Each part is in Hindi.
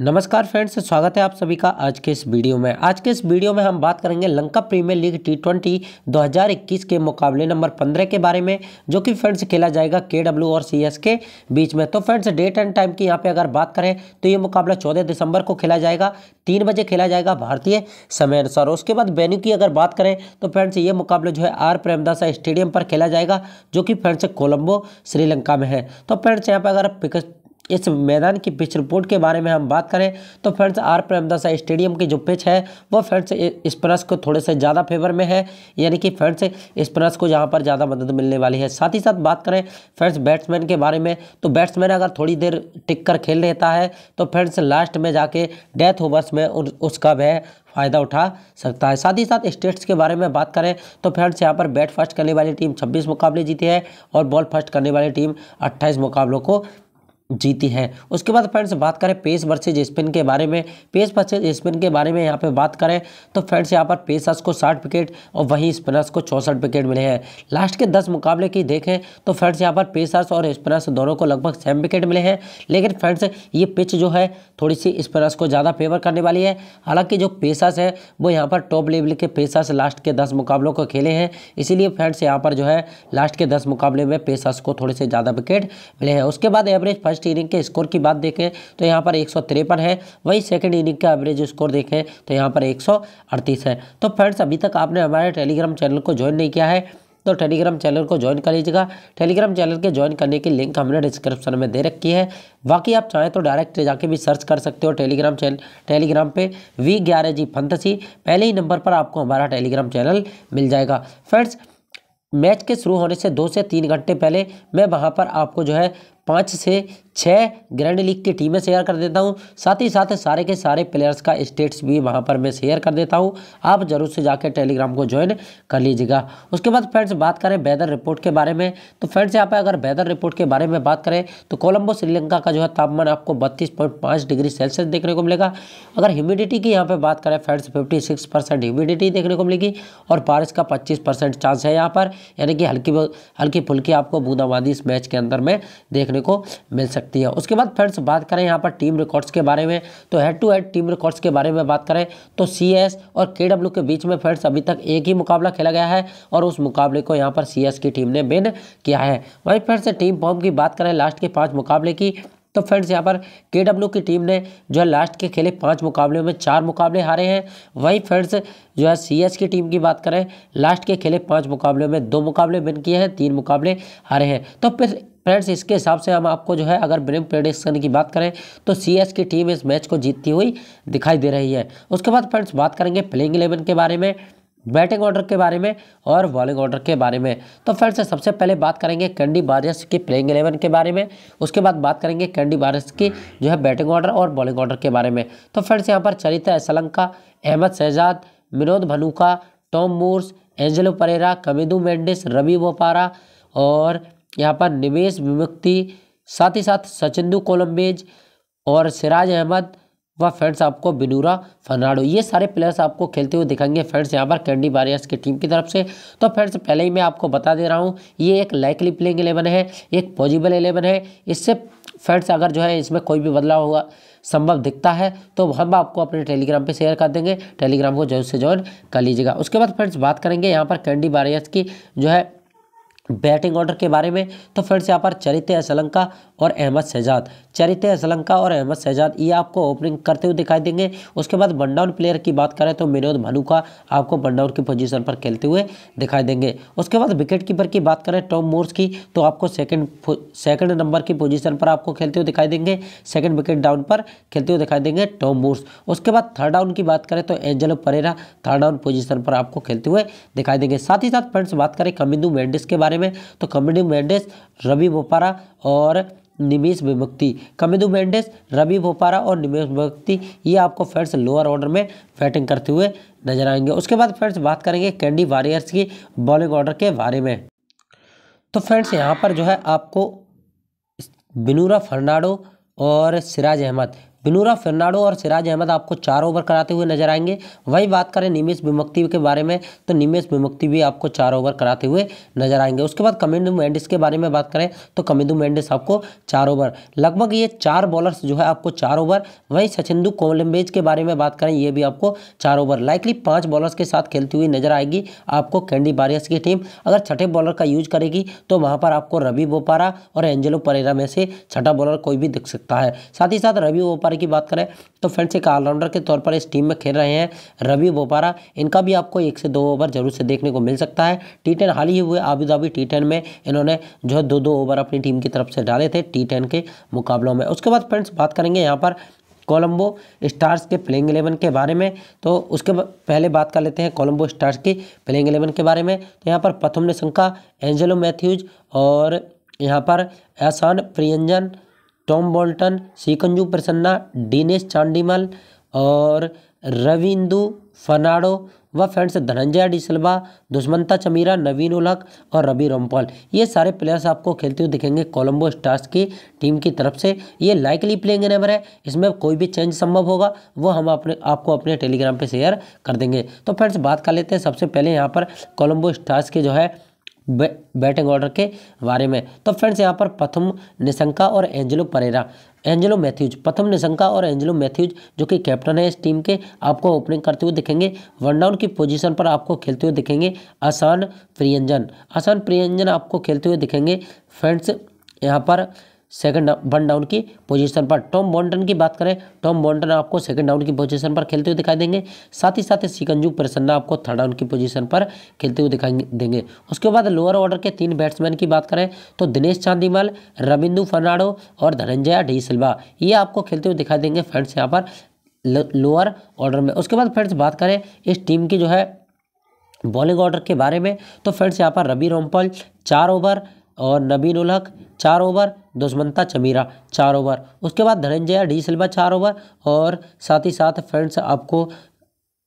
नमस्कार फ्रेंड्स स्वागत है आप सभी का आज के इस वीडियो में आज के इस वीडियो में हम बात करेंगे Lanka premier league T twenty दो के मुकाबले नंबर 15 के बारे में जो कि फ्रेंड्स खेला जाएगा के डब्ल्यू और सी एस के बीच में तो फ्रेंड्स डेट एंड टाइम की यहाँ पे अगर बात करें तो ये मुकाबला चौदह दिसंबर को खेला जाएगा तीन बजे खेला जाएगा भारतीय समय अनुसार उसके बाद वेन्यू की अगर बात करें तो फ्रेंड्स ये मुकाबला जो है आर प्रेमदासा स्टेडियम पर खेला जाएगा जो कि फ्रेंड्स कोलम्बो श्रीलंका में है तो फ्रेंड्स यहाँ पर अगर इस मैदान की पिच रिपोर्ट के बारे में हम बात करें तो फ्रेंड्स आर प्रेमदास स्टेडियम की जो पिच है वो फ्रेंड्स स्पिनर्स को थोड़े से ज़्यादा फेवर में है यानी कि फ्रेंड्स स्पिनर्स को यहाँ पर ज़्यादा मदद मिलने वाली है साथ ही साथ बात करें फ्रेंड्स बैट्समैन के बारे में तो बैट्समैन अगर थोड़ी देर टिक कर खेल लेता है तो फ्रेंड्स लास्ट में जाके डेथ ओवर्स में उसका वह फ़ायदा उठा सकता है साथ ही साथ स्टेट्स के बारे में बात करें तो फ्रेंड्स यहाँ पर बैट फर्स्ट करने वाली टीम 26 मुकाबले जीती है और बॉल फर्स्ट करने वाली टीम 28 मुकाबलों को जीती है उसके बाद फ्रेंड्स बात करें पेस वर्सेज स्पिन के बारे में पेस वर्सेज स्पिन के बारे में यहाँ पे बात करें तो फ्रेंड्स यहाँ पर पेसर्स को साठ विकेट और वहीं स्पिनर्स को चौंसठ विकेट मिले हैं लास्ट के दस मुकाबले की देखें तो फ्रेंड्स यहाँ पर पेसर्स और स्पिनर्स दोनों को लगभग सेम विकेट मिले हैं लेकिन फ्रेंड्स ये पिच जो है थोड़ी सी स्पिनर्स को ज़्यादा फेवर करने वाली है हालाँकि जो पेसर्स हैं वो यहाँ पर टॉप लेवल के पेसर्स लास्ट के दस मुकाबलों को खेले हैं इसीलिए फ्रेंड्स यहाँ पर जो है लास्ट के दस मुकाबले में पेसर्स को थोड़े से ज़्यादा विकेट मिले हैं उसके बाद एवरेज फर्स्ट फर्स्ट इनिंग के स्कोर की बात देखें तो यहाँ पर एक है वही सेकेंड इनिंग का एवरेज स्कोर देखें तो यहाँ पर एक है तो फ्रेंड्स अभी तक आपने हमारे टेलीग्राम चैनल को ज्वाइन नहीं किया है तो टेलीग्राम चैनल को ज्वाइन कर लीजिएगा टेलीग्राम चैनल के ज्वाइन करने की लिंक हमने डिस्क्रिप्शन में दे रखी है बाकी आप चाहें तो डायरेक्ट जाके भी सर्च कर सकते हो टेलीग्राम चैनल टेलीग्राम पे वी ग्यारह जी फंतसी पहले ही नंबर पर आपको हमारा टेलीग्राम चैनल मिल जाएगा फ्रेंड्स मैच के शुरू होने से दो से तीन घंटे पहले मैं वहाँ पर आपको जो है पाँच से छः ग्रैंड लीग की टीमें शेयर कर देता हूँ साथ ही साथ सारे के सारे प्लेयर्स का स्टेट्स भी वहाँ पर मैं शेयर कर देता हूँ आप जरूर से जाकर टेलीग्राम को ज्वाइन कर लीजिएगा उसके बाद फ्रेंड्स बात करें वेदर रिपोर्ट के बारे में तो फ्रेंड्स यहाँ पर अगर वेदर रिपोर्ट के बारे में बात करें तो कोलम्बो श्रीलंका का जो है तापमान आपको बत्तीस डिग्री सेल्सियस देखने को मिलेगा अगर ह्यूमिडिटी की यहाँ पर बात करें फ्रेंड्स फिफ्टी ह्यूमिडिटी देखने को मिलेगी और बारिश का पच्चीस चांस है यहाँ पर यानी कि हल्की हल्की फुल्की आपको बूंदाबांदी इस मैच के अंदर में देखने देखने को मिल सकती है उसके बाद फ्रेंड्स बात करें यहाँ पर टीम रिकॉर्ड्स के बारे में तो head to head team records के बारे में बात करें तो सी और के के बीच में फ्रेंड्स अभी तक एक ही मुकाबला खेला गया है और उस मुकाबले को यहाँ पर सी की टीम ने विन किया है वहीं फ्रेंड्स टीम फॉर्म की बात करें लास्ट के पाँच मुकाबले की तो फ्रेंड्स यहाँ पर के की टीम ने जो है लास्ट के खेले पांच मुकाबले में चार मुकाबले हारे हैं वहीं फ्रेंड्स जो है सी की टीम की बात करें लास्ट के खेले पांच मुकाबले में दो मुकाबले विन किए हैं तीन मुकाबले हारे हैं तो फिर फ्रेंड्स इसके हिसाब से हम आपको जो है अगर ब्रिम प्रेडिक्शन की बात करें तो सी की टीम इस मैच को जीतती हुई दिखाई दे रही है उसके बाद फ्रेंड्स बात करेंगे प्लेइंग इलेवन के बारे में बैटिंग ऑर्डर के बारे में और बॉलिंग ऑर्डर के बारे में तो फ्रेंड्स सबसे पहले बात करेंगे कैंडी बारिश की प्लेइंग एलेवन के बारे में उसके बाद बात करेंगे कैंडी बारिश की जो है बैटिंग ऑर्डर और बॉलिंग ऑर्डर के बारे में तो फ्रेंड्स यहाँ पर चरिता सलंका अहमद शहजाद विनोद भनुका टॉम मूर्स एंजेलो परेरा कमिदू मेंडिस रवि बोपारा और यहाँ पर निवेश विमुक्ति साथ ही साथ सचिंदू कोलम्बेज और सिराज अहमद व फ्रेंड्स आपको बिनूरा फर्नाडो ये सारे प्लेयर्स आपको खेलते हुए दिखाएंगे फ्रेंड्स यहाँ पर कैंडी वारियर्स की टीम की तरफ से तो फ्रेंड्स पहले ही मैं आपको बता दे रहा हूँ ये एक लाइकली प्लेइंग एलेवन है एक पॉजिबल एलेवन है इससे फ्रेंड्स अगर जो है इसमें कोई भी बदलाव हुआ संभव दिखता है तो हम आपको अपने टेलीग्राम पे शेयर कर देंगे टेलीग्राम को जरूर से ज्वाइन कर लीजिएगा उसके बाद फ्रेंड्स बात करेंगे यहाँ पर कैंडी वॉरियर्स की जो है बैटिंग ऑर्डर के बारे में तो फिर से यहाँ पर चरित असलंका और अहमद शहजाद चरित असलंका और अहमद शहजाद ये आपको ओपनिंग करते हुए दिखाई देंगे उसके बाद वन डाउन प्लेयर की बात करें तो विनोद भनुका आपको बनडाउन डाउन की पोजीशन पर खेलते हुए दिखाई देंगे उसके बाद विकेट कीपर की बात करें टॉम मोर्स की तो आपको सेकेंड सेकेंड नंबर की पोजिशन पर आपको खेलते हुए दिखाई देंगे सेकेंड विकेट डाउन पर खेलते हुए दिखाई देंगे टॉम मोर्स उसके बाद थर्ड डाउन की बात करें तो Angelo Perera third down position पर आपको खेलते हुए दिखाई देंगे साथ ही साथ फ्रेंड्स बात करें कमिंदू मेंडिस के बारे बारे में तो कमिडू मैंडेस रवि बोपारा और निमेश विभक्ति कमिदू मैंडेस रवि भोपारा और निमेश विभक्ति ये आपको फ्रेंड्स लोअर ऑर्डर में बैटिंग करते हुए नजर आएंगे उसके बाद फ्रेंड्स बात करेंगे कैंडी वॉरियर्स की बॉलिंग ऑर्डर के बारे में तो फ्रेंड्स यहाँ पर जो है आपको बिनूरा फर्नाडो और सिराज अहमद बिनूरा फर्नाडो और सिराज अहमद आपको चार ओवर कराते हुए नजर आएंगे वही बात करें निमेश विमुक्ति के बारे में तो निमेश विमुक्ति भी आपको चार ओवर कराते हुए नजर आएंगे उसके बाद कमिंदु मेंडिस के बारे में बात करें तो कमिंदु मेंडिस आपको चार ओवर लगभग ये चार बॉलर्स जो है आपको चार ओवर वहीं सचिंदु कोलम्बेज के बारे में बात करें ये भी आपको चार ओवर लाइकली पाँच बॉलर्स के साथ खेलती हुई नजर आएगी आपको कैंडी बारियस की टीम अगर छठे बॉलर का यूज करेगी तो वहाँ पर आपको रवि बोपारा और एंजेलो परेरा में से छठा बॉलर कोई भी दिख सकता है साथ ही साथ रवि बोपारा बोपारा की बात करें तो फ्रेंड्स एक ऑलराउंडर के तौर पर इस टीम में खेल रहे हैं रवि बोपारा इनका भी आपको एक से दो ओवर जरूर से देखने को मिल सकता है टी टेन हाल ही हुए आबू धाबी टी टेन में इन्होंने जो है दो दो ओवर अपनी टीम की तरफ से डाले थे टी टेन के मुकाबलों में उसके बाद फ्रेंड्स बात करेंगे यहाँ पर कोलंबो स्टार्स के प्लेइंग एलेवन के बारे में तो उसके पहले बात कर लेते हैं कोलंबो स्टार्स की प्लेइंग एलेवन के बारे में तो यहाँ पर प्रथम निशंका एंजेलो मैथ्यूज और यहाँ पर एहसान प्रियंजन टॉम बोल्टन सिकंजू प्रसन्ना डीनेश चांडीमल और रविंदु फनाडो व फ्रेंड्स धनंजय डिसल्वा दुष्मंता चमीरा नवीन उलक और रवि रोमपाल ये सारे प्लेयर्स आपको खेलते हुए दिखेंगे कोलंबो स्टार्स की टीम की तरफ से ये लाइकली प्लेइंग नंबर है इसमें कोई भी चेंज संभव होगा वो हम अपने आपको अपने टेलीग्राम पर शेयर कर देंगे तो फ्रेंड्स बात कर लेते हैं सबसे पहले यहाँ पर कोलम्बो स्टार्स के जो है बे, बैटिंग ऑर्डर के बारे में तो फ्रेंड्स यहाँ पर प्रथम निशंका और एंजेलो परेरा एंजेलो मैथ्यूज प्रथम निशंका और एंजेलो मैथ्यूज जो कि कैप्टन है इस टीम के आपको ओपनिंग करते हुए दिखेंगे वन डाउन की पोजीशन पर आपको खेलते हुए दिखेंगे आसान प्रियंजन आसान प्रियंजन आपको खेलते हुए दिखेंगे फ्रेंड्स यहाँ पर सेकंड वन डाउन की पोजीशन पर टॉम बॉन्टन की बात करें टॉम बॉन्टन आपको सेकंड डाउन की पोजीशन पर खेलते हुए दिखाई देंगे साथ ही साथ सिकंजू प्रसन्ना आपको थर्ड डाउन की पोजीशन पर खेलते हुए दिखाई देंगे उसके बाद लोअर ऑर्डर के तीन बैट्समैन की बात करें तो दिनेश चांदीमल रविंदु फर्नाडो और धनंजय डी सिल्वा ये आपको खेलते हुए दिखाई देंगे फ्रेंड्स यहाँ पर लोअर ऑर्डर में उसके बाद फ्रेंड्स बात करें इस टीम की जो है बॉलिंग ऑर्डर के बारे में तो फ्रेंड्स यहाँ पर रवि रोमपल चार ओवर और नबीन उल हक चार ओवर दुश्मनता चमीरा चार ओवर उसके बाद धनंजय डी सिल्वा चार ओवर और साथ ही साथ फ्रेंड्स आपको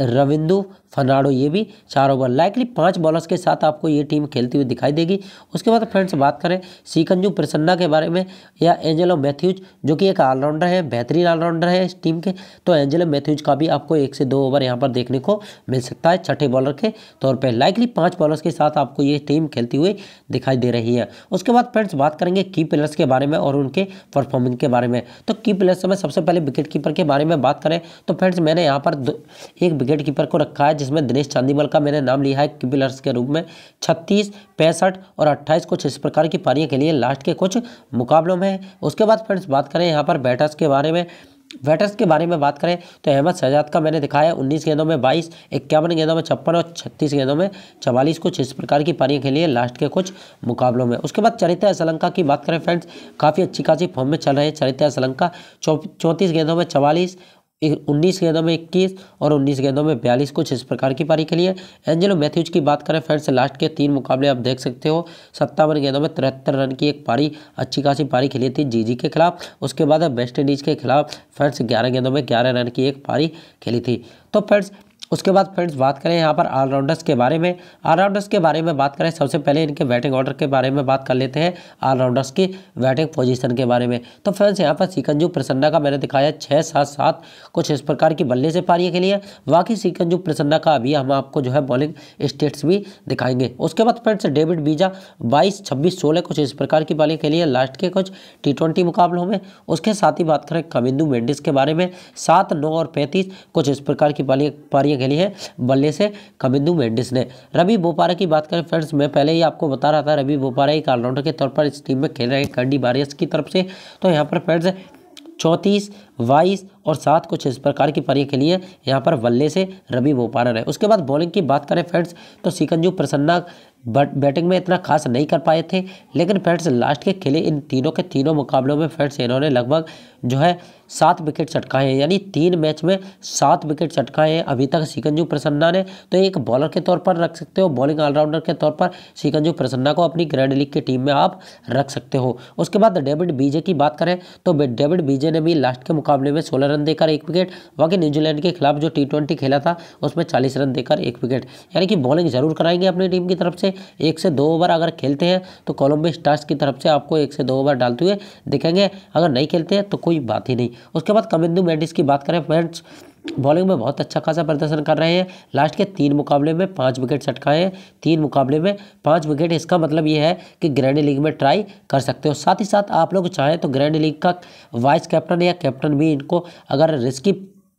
रविंदू फर्नाडो ये भी चार ओवर लाइकली पांच बॉलर्स के साथ आपको ये टीम खेलती हुई दिखाई देगी उसके बाद फ्रेंड्स बात करें सीकंजू प्रसन्ना के बारे में या एंजेलो मैथ्यूज जो कि एक ऑलराउंडर है बेहतरीन ऑलराउंडर है इस टीम के तो एंजेलो मैथ्यूज का भी आपको एक से दो ओवर यहाँ पर देखने को मिल सकता है छठे बॉलर के तौर पर लाइकली पाँच बॉलर्स के साथ आपको ये टीम खेलती हुई दिखाई दे रही है उसके बाद फ्रेंड्स बात करेंगे की प्लेयर्स के बारे में और उनके परफॉर्मेंस के बारे में तो की प्लेयर्स में सबसे पहले विकेट कीपर के बारे में बात करें तो फ्रेंड्स मैंने यहाँ पर एक विकेट कीपर को रखा है जिसमें दिनेश चांदीमल का मैंने नाम लिया है किबिलर्स के रूप में छत्तीस पैंसठ और अट्ठाईस कुछ इस प्रकार की पारियों के लिए लास्ट के कुछ मुकाबलों में उसके बाद फ्रेंड्स बात करें यहाँ पर बैटर्स के बारे में बैटर्स के बारे में बात करें तो अहमद शहजाद का मैंने दिखाया है 19 गेंदों में 22, इक्यावन गेंदों में छप्पन और 36 गेंदों में चवालीस कुछ इस प्रकार की पारियां खेली है लास्ट के कुछ मुकाबलों में उसके बाद चरित्र श्रीलंका की बात करें फ्रेंड्स काफ़ी अच्छी खासी फॉर्म में चल रहे हैं चरित्र श्रीलंका चौंतीस गेंदों में चवालीस उन्नीस गेंदों में इक्कीस और उन्नीस गेंदों में बयालीस कुछ इस प्रकार की पारी खेली है एंजेलो मैथ्यूज की बात करें फ्रेंड्स लास्ट के तीन मुकाबले आप देख सकते हो सत्तावन गेंदों में तिहत्तर रन की एक पारी अच्छी खासी पारी खेली थी जीजी के खिलाफ उसके बाद वेस्ट इंडीज़ के खिलाफ फ्रेंड्स ग्यारह गेंदों में ग्यारह रन की एक पारी खेली थी तो फ्रेंड्स उसके बाद फ्रेंड्स बात करें यहाँ पर ऑलराउंडर्स के बारे में ऑलराउंडर्स के बारे में बात करें सबसे पहले इनके बैटिंग ऑर्डर के बारे में बात कर लेते हैं ऑलराउंडर्स की बैटिंग पोजीशन के बारे में तो फ्रेंड्स यहाँ पर सिकंजू प्रसन्ना का मैंने दिखाया छः सात सात कुछ इस प्रकार की बल्ले से पारी के लिए बाकी सिकंजू प्रसन्ना का अभी हम आपको जो है बॉलिंग स्टेट्स भी दिखाएंगे उसके बाद फ्रेंड्स डेविड बीजा बाईस छब्बीस सोलह कुछ इस प्रकार की बॉलिंग के लिए लास्ट के कुछ टी मुकाबलों में उसके साथ ही बात करें कमिंदू मेंडिस के बारे में सात नौ और पैंतीस कुछ इस प्रकार की पारियाँ खेली है बल्ले से कमिंदू मेंडिस ने रवि बोपारा की बात करें फ्रेंड्स मैं पहले ही आपको बता रहा था रवि बोपारा एक ऑलराउंडर के तौर पर इस टीम में खेल रहे हैं कंडी बारियस की तरफ से तो यहाँ पर फ्रेंड्स चौंतीस बाईस और सात कुछ इस प्रकार की परी के लिए यहाँ पर बल्ले से रवि बोपारा रहे उसके बाद बॉलिंग की बात करें फ्रेंड्स तो सिकंजू प्रसन्ना बट बैटिंग में इतना खास नहीं कर पाए थे लेकिन फ्रेंड्स लास्ट के खेले इन तीनों के तीनों मुकाबलों में फ्रेंड्स इन्होंने लगभग जो है सात विकेट चटकाए हैं यानी तीन मैच में सात विकेट चटकाए हैं अभी तक सिकंजू प्रसन्ना ने तो एक बॉलर के तौर पर रख सकते हो बॉलिंग ऑलराउंडर के तौर पर सिकंजू प्रसन्ना को अपनी ग्रैंड लीग की टीम में आप रख सकते हो उसके बाद डेविड बीजे की बात करें तो डेविड बीजे ने भी लास्ट के मुकाबले में सोलह रन देकर एक विकेट बाकी न्यूजीलैंड के खिलाफ जो टी खेला था उसमें चालीस रन देकर एक विकेट यानी कि बॉलिंग जरूर कराएंगे अपनी टीम की तरफ से एक से दो ओवर अगर खेलते हैं तो कोलंबिया स्टार्स की तरफ से आपको एक से दो ओवर डालते हुए दिखेंगे अगर नहीं खेलते हैं तो कोई बात ही नहीं उसके बाद कमिंदू मेडिस की बात करें फ्रेंड्स बॉलिंग में बहुत अच्छा खासा प्रदर्शन कर रहे हैं लास्ट के तीन मुकाबले में पाँच विकेट चटका है तीन मुकाबले में पाँच विकेट इसका मतलब ये है कि ग्रैंड लीग में ट्राई कर सकते हो साथ ही साथ आप लोग चाहें तो ग्रैंड लीग का वाइस कैप्टन या कैप्टन भी इनको अगर रिस्की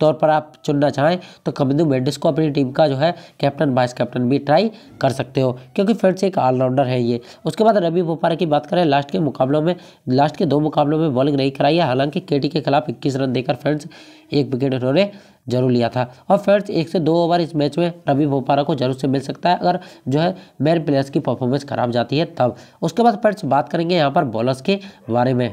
तौर पर आप चुनना चाहें तो कमिंदू मेंडिस को अपनी टीम का जो है कैप्टन वाइस कैप्टन भी ट्राई कर सकते हो क्योंकि फ्रेंड्स एक ऑलराउंडर है ये उसके बाद रवि बोपारा की बात करें लास्ट के मुकाबलों में लास्ट के दो मुकाबलों में बॉलिंग नहीं कराई है हालांकि के के खिलाफ इक्कीस रन देकर फ्रेंड्स एक विकेट उन्होंने जरूर लिया था और फ्रेंड्स एक से दो ओवर इस मैच में रवि भोपारा को जरूर से मिल सकता है अगर जो है मेन प्लेयर्स की परफॉर्मेंस खराब जाती है तब उसके बाद फ्रेंड्स बात करेंगे यहाँ पर बॉलर्स के बारे में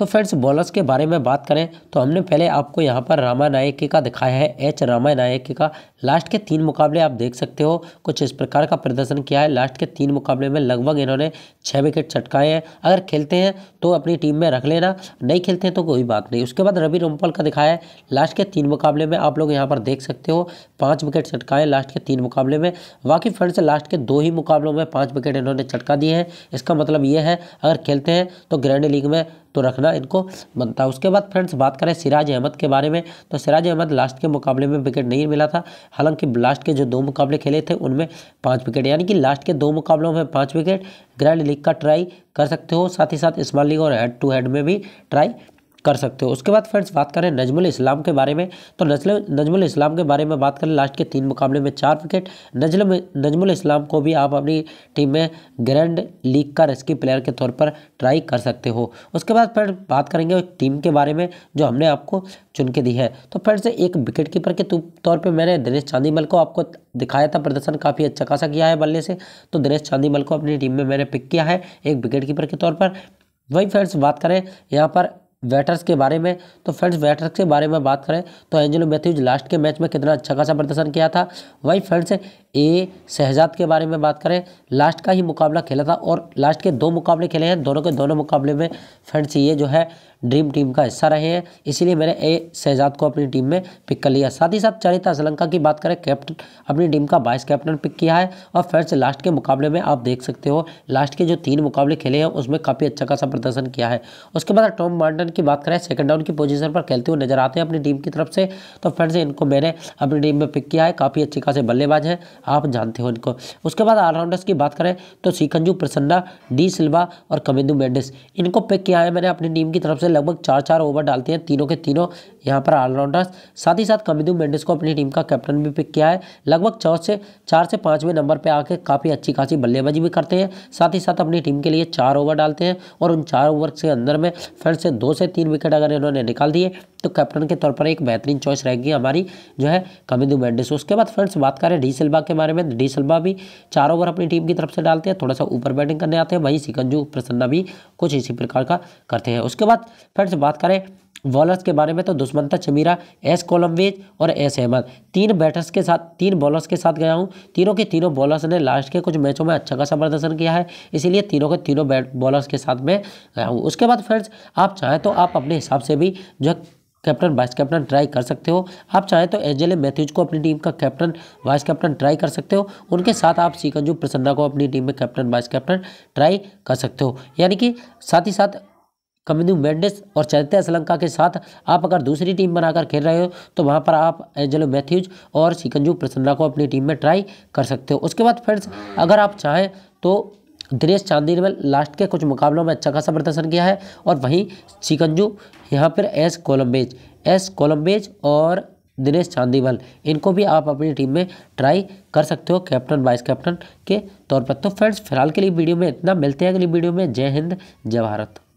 तो फ्रेंड्स बॉलर्स के बारे में बात करें तो हमने पहले आपको यहाँ पर रामा नायके का दिखाया है एच रामा नायके का लास्ट के तीन मुकाबले आप देख सकते हो कुछ इस प्रकार का प्रदर्शन किया है लास्ट के तीन मुकाबले में लगभग इन्होंने छः विकेट छटकाए हैं अगर खेलते हैं तो अपनी टीम में रख लेना नहीं खेलते हैं तो कोई बात नहीं उसके बाद रवि रोमपल का दिखाया है लास्ट के तीन मुकाबले में आप लोग यहाँ पर देख सकते हो पाँच विकेट छटकाए लास्ट के तीन मुकाबले में बाकी फ्रेंड्स लास्ट के दो ही मुकाबलों में पाँच विकेट इन्होंने छटका दिए हैं इसका मतलब ये है अगर खेलते हैं तो ग्रैंड लीग में तो रखना इनको बनता है उसके बाद फ्रेंड्स बात करें सिराज अहमद के बारे में तो सिराज अहमद लास्ट के मुकाबले में विकेट नहीं मिला था हालांकि लास्ट के जो दो मुकाबले खेले थे उनमें पाँच विकेट यानी कि लास्ट के दो मुकाबलों में पाँच विकेट ग्रैंड लीग का ट्राई कर सकते हो साथ ही साथ स्मॉल लीग और हेड टू हेड में भी ट्राई कर सकते हो उसके बाद फ्रेंड्स बात करें नजमुल इस्लाम के बारे में तो नजल नजमुल इस्लाम के बारे में बात करें लास्ट के तीन मुकाबले में चार विकेट नजल नजमुल इस्लाम को भी आप अपनी टीम में ग्रैंड लीग का रेस्की प्लेयर के तौर पर ट्राई कर सकते हो उसके बाद फ्रेंड बात करेंगे टीम के बारे में जो हमने आपको चुन के दी है तो फ्रेंड्स एक विकेट कीपर के तौर पर मैंने दिनेश चांदीमल को आपको दिखाया था प्रदर्शन काफ़ी अच्छा खासा किया है बल्ले से तो दिनेश चांदीमल को अपनी टीम में मैंने पिक किया है एक विकेट कीपर के तौर पर वही फ्रेंड्स बात करें यहाँ पर वेटर्स के बारे में तो फ्रेंड्स वेटर्स के बारे में बात करें तो एंजेलो मैथ्यूज लास्ट के मैच में कितना अच्छा खासा प्रदर्शन किया था वही फ्रेंड्स ए शहजाद के बारे में बात करें लास्ट का ही मुकाबला खेला था और लास्ट के दो मुकाबले खेले हैं दोनों के दोनों मुकाबले में फ्रेंड्स ये जो है ड्रीम टीम का हिस्सा रहे हैं इसीलिए मैंने ए शहजाद को अपनी टीम में पिक कर लिया साथ ही साथ चरिता श्रीलंका की बात करें कैप्टन अपनी टीम का वाइस कैप्टन पिक किया है और से लास्ट के मुकाबले में आप देख सकते हो लास्ट के जो तीन मुकाबले खेले हैं उसमें काफ़ी अच्छा खासा प्रदर्शन किया है उसके बाद टॉम मार्टन की बात करें सेकंड राउंड की पोजीशन पर खेलते हुए नजर आते हैं अपनी टीम की तरफ से तो से इनको मैंने अपनी टीम में पिक किया है काफ़ी अच्छे खासे बल्लेबाज हैं आप जानते हो इनको उसके बाद ऑलराउंडर्स की बात करें तो सीखंजू प्रसन्ना डी सिल्वा और कविंदू मेंडिस इनको पिक किया है मैंने अपनी टीम की तरफ से लगभग चार चार ओवर डालते हैं तीनों के तीनों यहाँ पर ऑलराउंडर्स साथ ही साथ कमिदू मेंडिस को अपनी टीम का कैप्टन भी पिक किया है लगभग चौथ से चार से पाँचवें नंबर पर आके काफ़ी अच्छी खासी बल्लेबाजी भी करते हैं साथ ही साथ अपनी टीम के लिए चार ओवर डालते हैं और उन चार ओवर के अंदर में फिर से दो से तीन विकेट अगर इन्होंने निकाल दिए तो कैप्टन के तौर पर एक बेहतरीन चॉइस रहेगी हमारी जो है कमिदू मेंडिस उसके बाद फ्रेंड्स बात करें डी सिल्वा के बारे में तो डी सिल्वा भी चार ओवर अपनी टीम की तरफ से डालते हैं थोड़ा सा ऊपर बैटिंग करने आते हैं वहीं सिकंजू प्रसन्ना भी कुछ इसी प्रकार का करते हैं उसके बाद फ्रेंड्स बात करें बॉलर्स के बारे में तो दुष्मंता चमीरा एस कोलम्बेज और एस अहमद तीन बैटर्स के साथ तीन बॉलर्स के साथ गया हूँ तीनों के तीनों बॉलर्स ने लास्ट के कुछ मैचों में अच्छा खासा प्रदर्शन किया है इसीलिए तीनों के तीनों बैट बॉलर्स के साथ में गया हूँ उसके बाद फ्रेंड्स आप चाहें तो आप अपने हिसाब से भी जो कैप्टन वाइस कैप्टन ट्राई कर सकते हो आप चाहें तो एंजेले मैथ्यूज को अपनी टीम का कैप्टन वाइस कैप्टन ट्राई कर सकते हो उनके साथ आप सीकंजू प्रसन्ना को अपनी टीम में कैप्टन वाइस कैप्टन ट्राई कर सकते हो यानी कि साथ ही साथ कमिंदू मेंडिस और चैत्य श्रीलंका के साथ आप अगर दूसरी टीम बनाकर खेल रहे हो तो वहाँ पर आप एंजलो मैथ्यूज और सिकंजू प्रसन्ना को अपनी टीम में ट्राई कर सकते हो उसके बाद फ्रेंड्स अगर आप चाहें तो दिनेश चांदी ने लास्ट के कुछ मुकाबलों में अच्छा खासा प्रदर्शन किया है और वहीं चिकंजू यहाँ पर एस कोलम्बेज एस कोलम्बेज और दिनेश चांदीवल इनको भी आप अपनी टीम में ट्राई कर सकते हो कैप्टन वाइस कैप्टन के तौर पर तो फ्रेंड्स फिलहाल के लिए वीडियो में इतना मिलते हैं अगली वीडियो में जय हिंद जय भारत